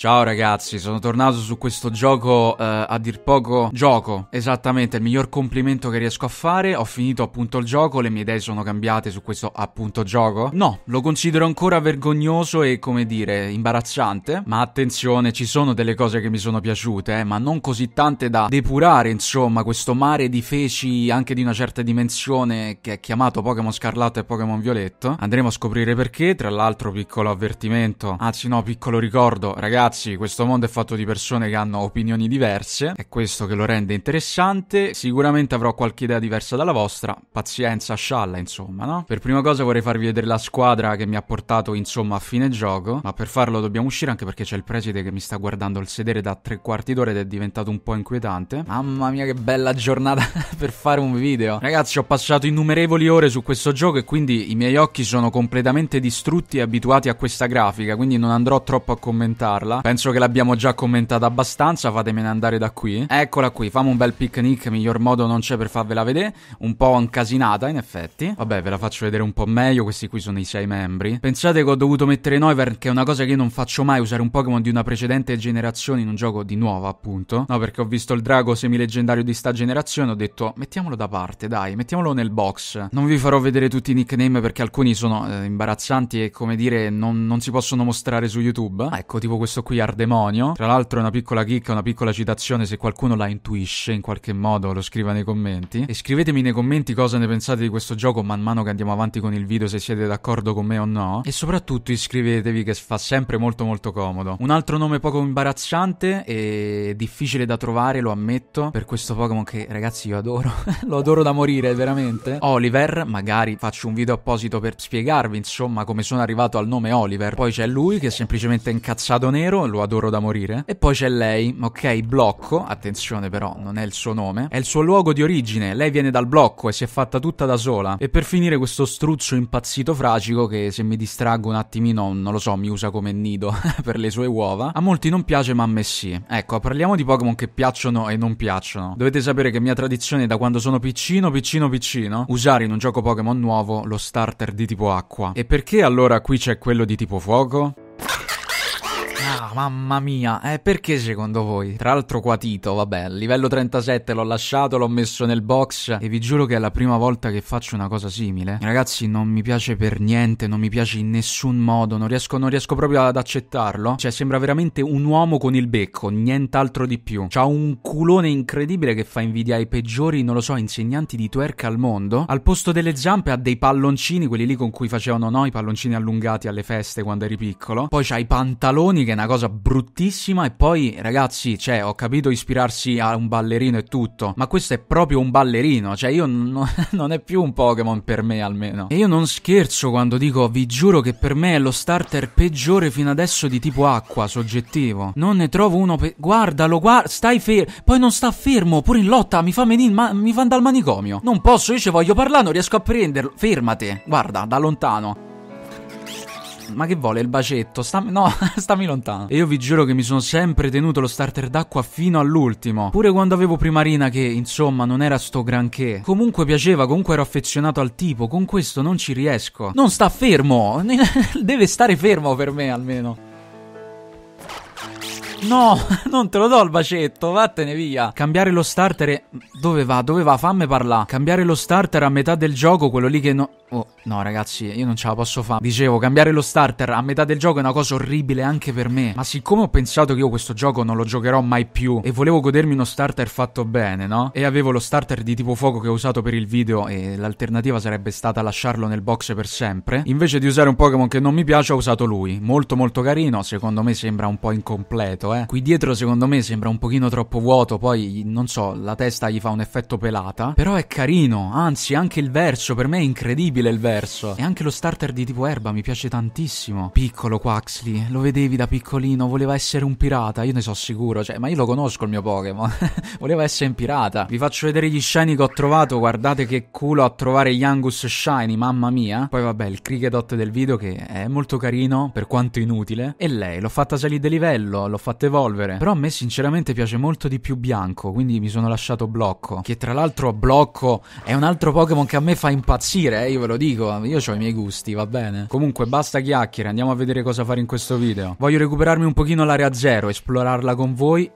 Ciao ragazzi, sono tornato su questo gioco eh, a dir poco gioco, esattamente il miglior complimento che riesco a fare, ho finito appunto il gioco, le mie idee sono cambiate su questo appunto gioco? No, lo considero ancora vergognoso e come dire imbarazzante, ma attenzione ci sono delle cose che mi sono piaciute, eh, ma non così tante da depurare insomma questo mare di feci anche di una certa dimensione che è chiamato Pokémon Scarlatto e Pokémon Violetto, andremo a scoprire perché, tra l'altro piccolo avvertimento, anzi no piccolo ricordo, ragazzi ragazzi, questo mondo è fatto di persone che hanno opinioni diverse, è questo che lo rende interessante. Sicuramente avrò qualche idea diversa dalla vostra, pazienza, scialla, insomma, no? Per prima cosa vorrei farvi vedere la squadra che mi ha portato, insomma, a fine gioco, ma per farlo dobbiamo uscire anche perché c'è il preside che mi sta guardando il sedere da tre quarti d'ora ed è diventato un po' inquietante. Mamma mia, che bella giornata per fare un video. Ragazzi, ho passato innumerevoli ore su questo gioco e quindi i miei occhi sono completamente distrutti e abituati a questa grafica, quindi non andrò troppo a commentarla Penso che l'abbiamo già commentata abbastanza, fatemene andare da qui. Eccola qui, famo un bel picnic, miglior modo non c'è per farvela vedere. Un po' incasinata, in effetti. Vabbè, ve la faccio vedere un po' meglio, questi qui sono i sei membri. Pensate che ho dovuto mettere Noivern, che è una cosa che io non faccio mai, usare un Pokémon di una precedente generazione in un gioco di nuova, appunto. No, perché ho visto il drago semileggendario di sta generazione, ho detto, mettiamolo da parte, dai, mettiamolo nel box. Non vi farò vedere tutti i nickname perché alcuni sono eh, imbarazzanti e, come dire, non, non si possono mostrare su YouTube. Ah, ecco, tipo questo qui Ardemonio. Tra l'altro è una piccola chicca, una piccola citazione se qualcuno la intuisce in qualche modo lo scriva nei commenti. E scrivetemi nei commenti cosa ne pensate di questo gioco man mano che andiamo avanti con il video se siete d'accordo con me o no. E soprattutto iscrivetevi che fa sempre molto molto comodo. Un altro nome poco imbarazzante e difficile da trovare, lo ammetto, per questo Pokémon che ragazzi io adoro. lo adoro da morire, veramente. Oliver, magari faccio un video apposito per spiegarvi insomma come sono arrivato al nome Oliver. Poi c'è lui che è semplicemente incazzato nero Nero, lo adoro da morire. E poi c'è lei, ok, Blocco, attenzione però, non è il suo nome, è il suo luogo di origine, lei viene dal Blocco e si è fatta tutta da sola. E per finire questo struzzo impazzito fragico che se mi distraggo un attimino, non lo so, mi usa come nido per le sue uova, a molti non piace ma a me sì. Ecco, parliamo di Pokémon che piacciono e non piacciono. Dovete sapere che mia tradizione è da quando sono piccino, piccino, piccino, usare in un gioco Pokémon nuovo lo starter di tipo acqua. E perché allora qui c'è quello di tipo fuoco? Ah, mamma mia, eh, perché secondo voi? Tra l'altro qua Tito, vabbè, livello 37 l'ho lasciato, l'ho messo nel box e vi giuro che è la prima volta che faccio una cosa simile. Ragazzi, non mi piace per niente, non mi piace in nessun modo, non riesco, non riesco proprio ad accettarlo. Cioè, sembra veramente un uomo con il becco, nient'altro di più. C'ha un culone incredibile che fa invidia ai peggiori, non lo so, insegnanti di twerk al mondo. Al posto delle zampe ha dei palloncini, quelli lì con cui facevano no, i palloncini allungati alle feste quando eri piccolo. Poi c'ha i pantaloni che una cosa bruttissima e poi ragazzi, cioè ho capito ispirarsi a un ballerino e tutto, ma questo è proprio un ballerino, cioè io no, non è più un Pokémon per me almeno. E io non scherzo quando dico vi giuro che per me è lo starter peggiore fino adesso di tipo acqua, soggettivo. Non ne trovo uno pe- guardalo, guarda, stai fermo, poi non sta fermo, pure in lotta mi fa menin, ma- mi fa andare al manicomio. Non posso, io ci voglio parlare, non riesco a prenderlo. Fermate, guarda, da lontano ma che vuole il bacetto? Stam- no, stammi lontano. E io vi giuro che mi sono sempre tenuto lo starter d'acqua fino all'ultimo. Pure quando avevo Primarina che, insomma, non era sto granché. Comunque piaceva, comunque ero affezionato al tipo, con questo non ci riesco. Non sta fermo, deve stare fermo per me almeno. No, non te lo do il bacetto, vattene via. Cambiare lo starter Dove va? Dove va? Fammi parlare. Cambiare lo starter a metà del gioco, quello lì che no... Oh, no ragazzi, io non ce la posso fare. Dicevo, cambiare lo starter a metà del gioco è una cosa orribile anche per me. Ma siccome ho pensato che io questo gioco non lo giocherò mai più e volevo godermi uno starter fatto bene, no? E avevo lo starter di tipo fuoco che ho usato per il video e l'alternativa sarebbe stata lasciarlo nel box per sempre. Invece di usare un Pokémon che non mi piace ho usato lui. Molto molto carino, secondo me sembra un po' incompleto tanto, eh. Qui dietro secondo me sembra un pochino troppo vuoto, poi non so, la testa gli fa un effetto pelata, però è carino, anzi anche il verso, per me è incredibile il verso. E anche lo starter di tipo erba mi piace tantissimo. Piccolo Quaxley, lo vedevi da piccolino, voleva essere un pirata, io ne so sicuro, cioè, ma io lo conosco il mio Pokémon. voleva essere un pirata. Vi faccio vedere gli shiny che ho trovato, guardate che culo a trovare gli Angus shiny, mamma mia. Poi vabbè, il Cricketot del video che è molto carino, per quanto inutile. E lei, l'ho fatta salire di livello, l'ho fatta fatto evolvere. Però a me sinceramente piace molto di più bianco, quindi mi sono lasciato Blocco. Che tra l'altro Blocco è un altro Pokémon che a me fa impazzire, eh, io ve lo dico. Io ho i miei gusti, va bene. Comunque basta chiacchiere, andiamo a vedere cosa fare in questo video. Voglio recuperarmi un pochino l'area zero, esplorarla con voi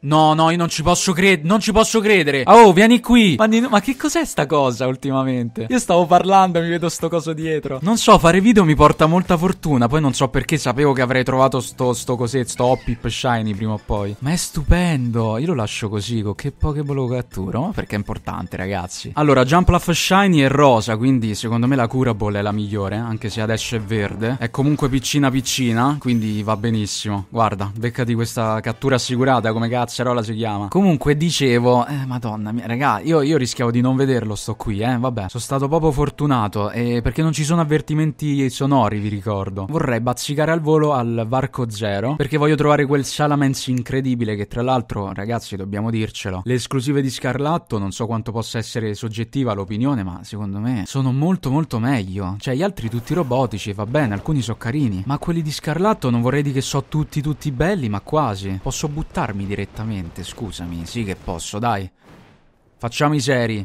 No, no, io non ci posso credere, non ci posso credere. Ah, oh, vieni qui. Ma, ma che cos'è sta cosa ultimamente? Io stavo parlando e mi vedo sto coso dietro. Non so, fare video mi porta molta fortuna. Poi non so perché sapevo che avrei trovato sto, sto cosetto, sto Hoppip Shiny prima o poi. Ma è stupendo. Io lo lascio così, con che Pokéball lo catturo? Ma perché è importante, ragazzi. Allora, Jumpluff Shiny è rosa, quindi secondo me la Curable è la migliore, anche se adesso è verde. È comunque piccina piccina, quindi va benissimo. Guarda, becca di questa cattura assicurata come cazzo Cazzarola si chiama. Comunque dicevo, eh, madonna mia, raga, io, io, rischiavo di non vederlo sto qui, eh, vabbè. Sono stato proprio fortunato, eh, perché non ci sono avvertimenti sonori, vi ricordo. Vorrei bazzicare al volo al Varco Zero, perché voglio trovare quel Salamence incredibile che tra l'altro, ragazzi, dobbiamo dircelo, le esclusive di Scarlatto, non so quanto possa essere soggettiva l'opinione, ma secondo me sono molto molto meglio. Cioè, gli altri tutti robotici, va bene, alcuni sono carini, ma quelli di Scarlatto non vorrei dire che so tutti tutti belli, ma quasi. Posso buttarmi direttamente esattamente, scusami, sì che posso, dai. Facciamo i seri.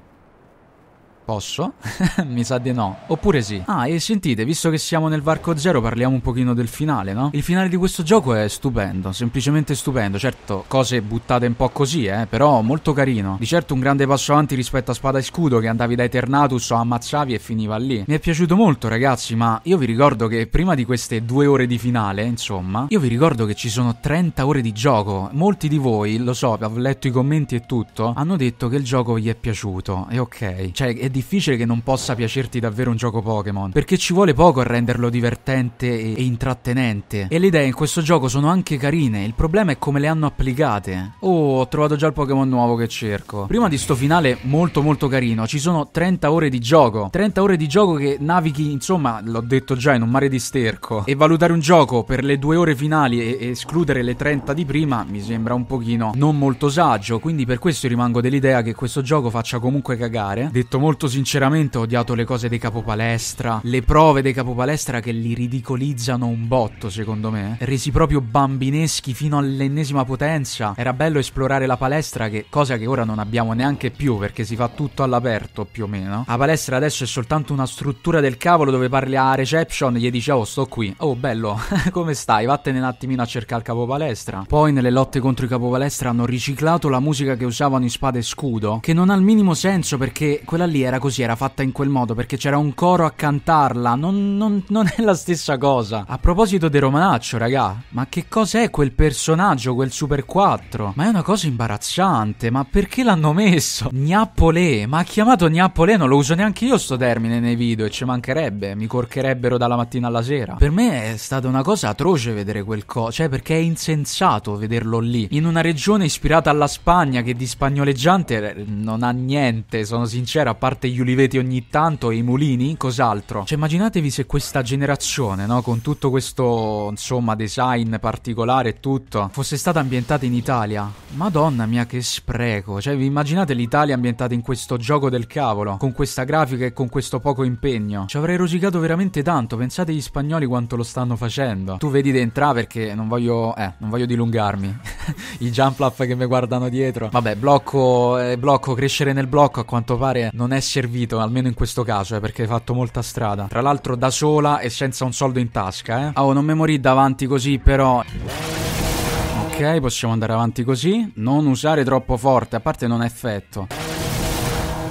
Posso? Mi sa di no. Oppure sì. Ah, e sentite, visto che siamo nel varco zero, parliamo un pochino del finale, no? Il finale di questo gioco è stupendo, semplicemente stupendo. Certo, cose buttate un po' così, eh, però molto carino. Di certo un grande passo avanti rispetto a Spada e Scudo, che andavi da Eternatus o ammazzavi e finiva lì. Mi è piaciuto molto, ragazzi, ma io vi ricordo che prima di queste due ore di finale, insomma, io vi ricordo che ci sono 30 ore di gioco. Molti di voi, lo so, ho letto i commenti e tutto, hanno detto che il gioco gli è piaciuto. E ok. Cioè, è difficile che non possa piacerti davvero un gioco Pokémon, perché ci vuole poco a renderlo divertente e, e intrattenente. E le idee in questo gioco sono anche carine, il problema è come le hanno applicate. Oh, ho trovato già il Pokémon nuovo che cerco. Prima di sto finale molto molto carino, ci sono 30 ore di gioco. 30 ore di gioco che navighi, insomma, l'ho detto già, in un mare di sterco. E valutare un gioco per le due ore finali e, e escludere le 30 di prima mi sembra un pochino non molto saggio, quindi per questo rimango dell'idea che questo gioco faccia comunque cagare. Detto molto molto sinceramente ho odiato le cose dei capopalestra, le prove dei capopalestra che li ridicolizzano un botto, secondo me. Resi proprio bambineschi fino all'ennesima potenza. Era bello esplorare la palestra, che, cosa che ora non abbiamo neanche più perché si fa tutto all'aperto più o meno. La palestra adesso è soltanto una struttura del cavolo dove parli a reception, gli dici oh sto qui, oh bello, come stai? Vattene un attimino a cercare il capopalestra. Poi nelle lotte contro i capopalestra hanno riciclato la musica che usavano in spada e scudo, che non ha il minimo senso perché quella lì era era così, era fatta in quel modo perché c'era un coro a cantarla. Non, non, non è la stessa cosa. A proposito di Romanaccio, raga, ma che cos'è quel personaggio, quel Super 4? Ma è una cosa imbarazzante. Ma perché l'hanno messo? Gnappolé, ma ha chiamato Gnappolé? Non lo uso neanche io sto termine nei video e ci mancherebbe. Mi corcherebbero dalla mattina alla sera. Per me è stata una cosa atroce vedere quel co. Cioè, perché è insensato vederlo lì. In una regione ispirata alla Spagna che di spagnoleggiante eh, non ha niente, sono sincero, a parte parte gli uliveti ogni tanto e i mulini, cos'altro? Cioè immaginatevi se questa generazione, no, con tutto questo, insomma, design particolare e tutto, fosse stata ambientata in Italia. Madonna mia che spreco, cioè vi immaginate l'Italia ambientata in questo gioco del cavolo, con questa grafica e con questo poco impegno. Ci avrei rosicato veramente tanto, pensate agli spagnoli quanto lo stanno facendo. Tu vedi dentro perché non voglio, eh, non voglio dilungarmi. I jump up che mi guardano dietro. Vabbè, blocco, eh, blocco, crescere nel blocco a quanto pare non è servito, almeno in questo caso, eh, perché hai fatto molta strada. Tra l'altro da sola e senza un soldo in tasca, eh. Oh, non mi morì davanti così, però... Ok, possiamo andare avanti così. Non usare troppo forte, a parte non ha effetto.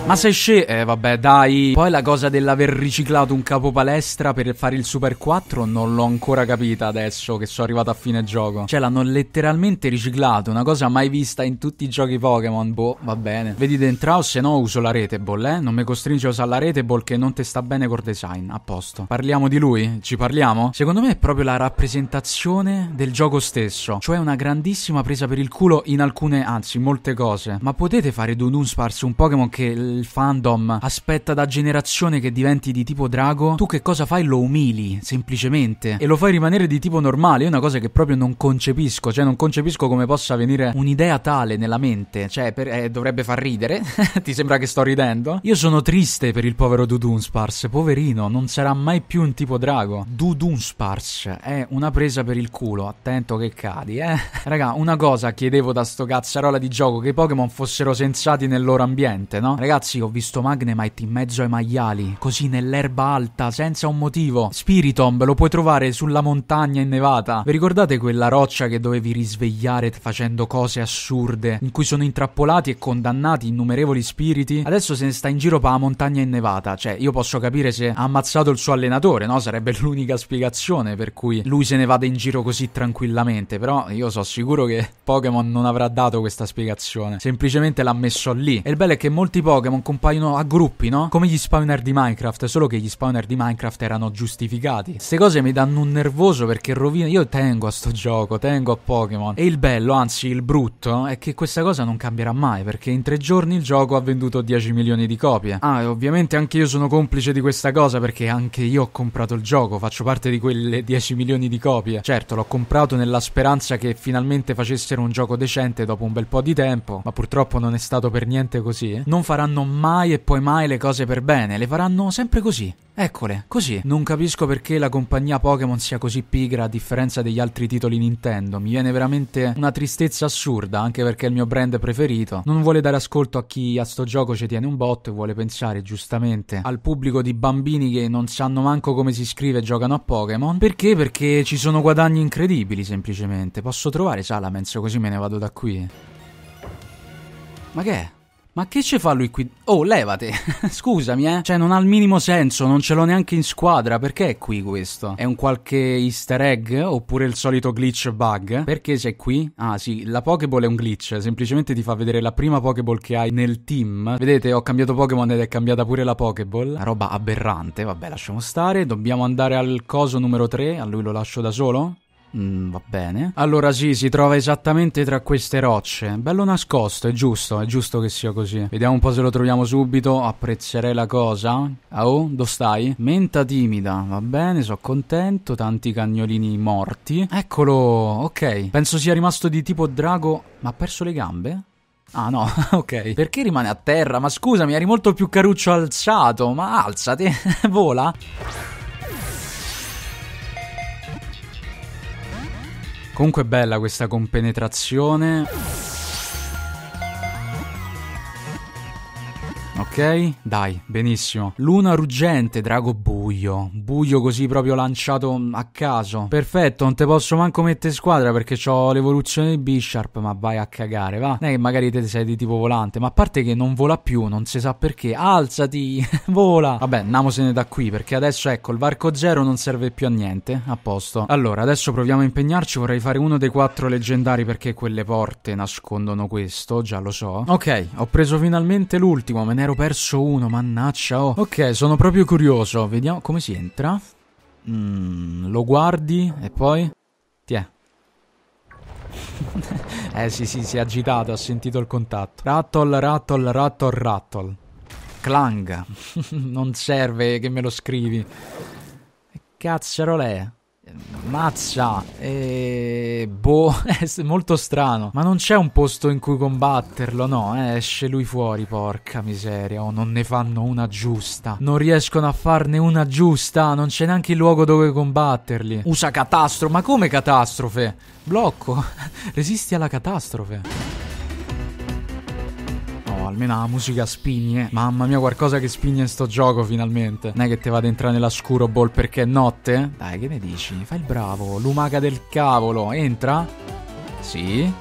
Ma se sce... Eh vabbè dai Poi la cosa dell'aver riciclato un capo palestra per fare il Super 4 Non l'ho ancora capita adesso che sono arrivato a fine gioco Cioè l'hanno letteralmente riciclato Una cosa mai vista in tutti i giochi Pokémon Boh va bene Vedi dentro o se no uso la Retable eh Non mi costringe a usare la Retable che non ti sta bene col design A posto Parliamo di lui? Ci parliamo? Secondo me è proprio la rappresentazione del gioco stesso Cioè una grandissima presa per il culo in alcune anzi molte cose Ma potete fare Dunun Sparse un Pokémon che il fandom aspetta da generazione che diventi di tipo drago, tu che cosa fai? Lo umili, semplicemente. E lo fai rimanere di tipo normale. È una cosa che proprio non concepisco. Cioè, non concepisco come possa venire un'idea tale nella mente. Cioè, per, eh, dovrebbe far ridere. Ti sembra che sto ridendo? Io sono triste per il povero Dudunspars. Poverino, non sarà mai più un tipo drago. Dudunspars è una presa per il culo. Attento che cadi, eh. Raga, una cosa chiedevo da sto cazzarola di gioco: che i Pokémon fossero sensati nel loro ambiente, no? Ragazzi Ragazzi, ho visto Magnemite in mezzo ai maiali, così nell'erba alta, senza un motivo. Spiritomb lo puoi trovare sulla montagna innevata. Vi ricordate quella roccia che dovevi risvegliare facendo cose assurde, in cui sono intrappolati e condannati innumerevoli spiriti? Adesso se ne sta in giro per la montagna innevata, cioè io posso capire se ha ammazzato il suo allenatore, no? Sarebbe l'unica spiegazione per cui lui se ne vada in giro così tranquillamente, però io sono sicuro che Pokémon non avrà dato questa spiegazione, semplicemente l'ha messo lì. E il bello è che molti Pokémon Pokémon compaiono a gruppi, no? Come gli spawner di Minecraft, solo che gli spawner di Minecraft erano giustificati. Queste cose mi danno un nervoso perché rovina. Io tengo a sto gioco, tengo a Pokémon. E il bello, anzi il brutto, è che questa cosa non cambierà mai perché in tre giorni il gioco ha venduto 10 milioni di copie. Ah, e ovviamente anche io sono complice di questa cosa perché anche io ho comprato il gioco, faccio parte di quelle 10 milioni di copie. Certo, l'ho comprato nella speranza che finalmente facessero un gioco decente dopo un bel po' di tempo, ma purtroppo non è stato per niente così. Eh. Non faranno faranno mai e poi mai le cose per bene, le faranno sempre così. Eccole, così. Non capisco perché la compagnia Pokémon sia così pigra a differenza degli altri titoli Nintendo. Mi viene veramente una tristezza assurda, anche perché è il mio brand preferito. Non vuole dare ascolto a chi a sto gioco ci tiene un botto e vuole pensare giustamente al pubblico di bambini che non sanno manco come si scrive e giocano a Pokémon. Perché? Perché ci sono guadagni incredibili, semplicemente. Posso trovare Salamence così me ne vado da qui. Ma che è? Ma che ci fa lui qui? Oh, levate! Scusami, eh. Cioè, non ha il minimo senso, non ce l'ho neanche in squadra. Perché è qui questo? È un qualche easter egg? Oppure il solito glitch bug? Perché sei qui? Ah, sì, la Pokéball è un glitch. Semplicemente ti fa vedere la prima Pokéball che hai nel team. Vedete, ho cambiato Pokémon ed è cambiata pure la Pokéball. Una roba aberrante. Vabbè, lasciamo stare. Dobbiamo andare al coso numero 3. A lui lo lascio da solo? Mm, va bene. Allora sì, si trova esattamente tra queste rocce. Bello nascosto, è giusto, è giusto che sia così. Vediamo un po' se lo troviamo subito, apprezzerei la cosa. Ah oh, dove stai? Menta timida, va bene, sono contento, tanti cagnolini morti. Eccolo, ok. Penso sia rimasto di tipo drago, ma ha perso le gambe? Ah no, ok. Perché rimane a terra? Ma scusami, eri molto più caruccio alzato, ma alzati, vola. Comunque bella questa compenetrazione. ok? Dai, benissimo. Luna ruggente, drago buio. Buio così proprio lanciato mm, a caso. Perfetto, non te posso manco mettere squadra perché ho l'evoluzione di Bisharp, ma vai a cagare, va. Non è che magari te sei di tipo volante, ma a parte che non vola più, non si sa perché. Alzati, vola. Vabbè, andiamosene da qui perché adesso ecco, il varco zero non serve più a niente, a posto. Allora, adesso proviamo a impegnarci, vorrei fare uno dei quattro leggendari perché quelle porte nascondono questo, già lo so. Ok, ho preso finalmente l'ultimo, me ne ero perso perso uno, mannaccia. Oh. Ok, sono proprio curioso. Vediamo come si entra. Mm, lo guardi e poi... Tiè. eh sì sì, si è agitato, ha sentito il contatto. Rattle, rattle, rattle, rattle. Clang. non serve che me lo scrivi. Che cazzo è. Mazza, eh, boh, è molto strano. Ma non c'è un posto in cui combatterlo, no? Eh, esce lui fuori, porca miseria. O oh, non ne fanno una giusta. Non riescono a farne una giusta. Non c'è neanche il luogo dove combatterli. Usa catastrofe. Ma come catastrofe? Blocco. Resisti alla catastrofe almeno la musica spigne. Mamma mia, qualcosa che spigne in sto gioco finalmente. Non è che te vado ad entrare nella Scuro Ball perché è notte? Dai, che ne dici? Fai il bravo, lumaca del cavolo, entra? Sì.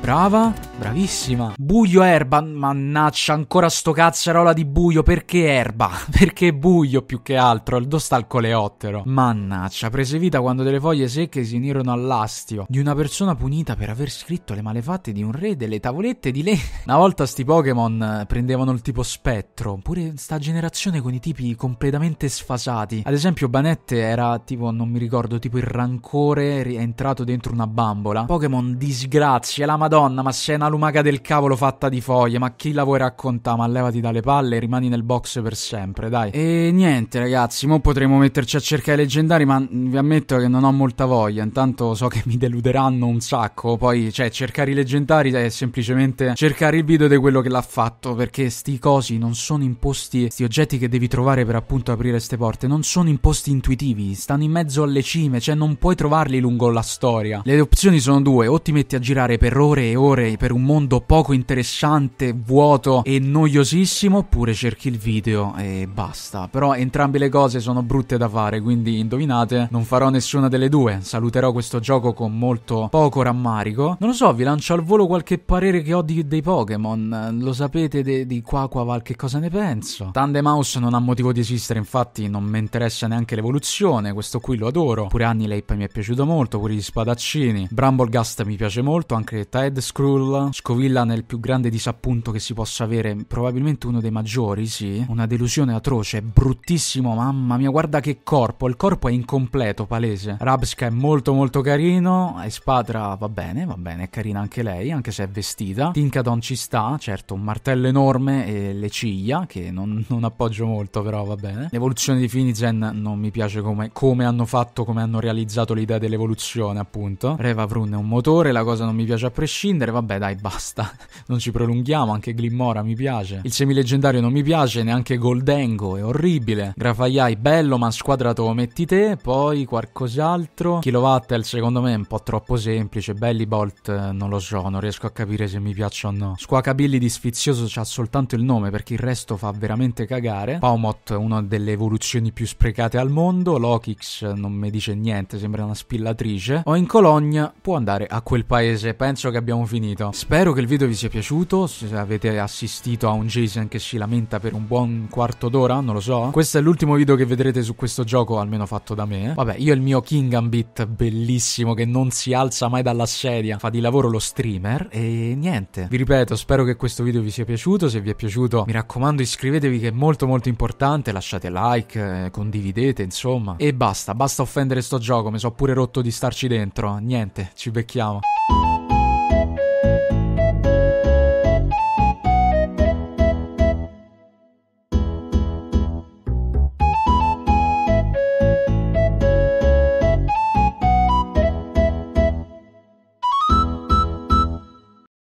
Brava, bravissima. Buio erba, mannaccia, ancora sto cazzarola di buio, perché erba? Perché buio più che altro, il sta al coleottero. Mannaccia, prese vita quando delle foglie secche si unirono all'astio di una persona punita per aver scritto le malefatte di un re delle tavolette di legno. Una volta sti Pokémon eh, prendevano il tipo spettro, pure sta generazione con i tipi completamente sfasati. Ad esempio Banette era tipo, non mi ricordo, tipo il rancore è entrato dentro una bambola. Pokémon disgrazia, la madre Madonna, ma sei una lumaca del cavolo fatta di foglie, ma chi la vuoi raccontare? Ma levati dalle palle e rimani nel box per sempre, dai. E niente, ragazzi, mo potremmo metterci a cercare i leggendari, ma vi ammetto che non ho molta voglia. Intanto so che mi deluderanno un sacco. Poi, cioè, cercare i leggendari è semplicemente cercare il video di quello che l'ha fatto, perché sti cosi non sono imposti, sti oggetti che devi trovare per appunto aprire queste porte, non sono imposti intuitivi, stanno in mezzo alle cime, cioè non puoi trovarli lungo la storia. Le opzioni sono due, o ti metti a girare per ore ore e ore per un mondo poco interessante, vuoto e noiosissimo, oppure cerchi il video e basta. Però entrambe le cose sono brutte da fare, quindi indovinate, non farò nessuna delle due. Saluterò questo gioco con molto poco rammarico. Non lo so, vi lancio al volo qualche parere che ho di, dei Pokémon. Lo sapete de, di qua qua qualche cosa ne penso. Tandemouse non ha motivo di esistere, infatti non mi interessa neanche l'evoluzione, questo qui lo adoro. Pure Annie Annilape mi è piaciuto molto, pure gli spadaccini. Bramblegast mi piace molto, anche Tidal Red Skrull scovilla nel più grande disappunto che si possa avere, probabilmente uno dei maggiori, sì. Una delusione atroce, bruttissimo, mamma mia, guarda che corpo, il corpo è incompleto, palese. Rabska è molto molto carino, e va bene, va bene, è carina anche lei, anche se è vestita. Tinkadon ci sta, certo, un martello enorme e le ciglia, che non, non appoggio molto, però va bene. L'evoluzione di Finizen non mi piace come, come hanno fatto, come hanno realizzato l'idea dell'evoluzione, appunto. Revavrun è un motore, la cosa non mi piace a prescindere prescindere, vabbè dai basta, non ci prolunghiamo, anche Glimmora mi piace, il semileggendario non mi piace, neanche Goldengo, è orribile, Grafaiai bello ma squadrato metti te, poi qualcos'altro, Kilowattel secondo me è un po' troppo semplice, Belly Bolt eh, non lo so, non riesco a capire se mi piaccia o no, Squacabilli di sfizioso c'ha soltanto il nome perché il resto fa veramente cagare, Paumot una delle evoluzioni più sprecate al mondo, Lokix non mi dice niente, sembra una spillatrice, o in Cologna può andare a quel paese, penso che abbiamo abbiamo finito. Spero che il video vi sia piaciuto, se avete assistito a un Jason che si lamenta per un buon quarto d'ora, non lo so. Questo è l'ultimo video che vedrete su questo gioco, almeno fatto da me. Vabbè, io e il mio King Gambit, bellissimo, che non si alza mai dalla sedia, fa di lavoro lo streamer e niente. Vi ripeto, spero che questo video vi sia piaciuto, se vi è piaciuto mi raccomando iscrivetevi che è molto molto importante, lasciate like, eh, condividete, insomma. E basta, basta offendere sto gioco, mi so pure rotto di starci dentro. Niente, ci becchiamo.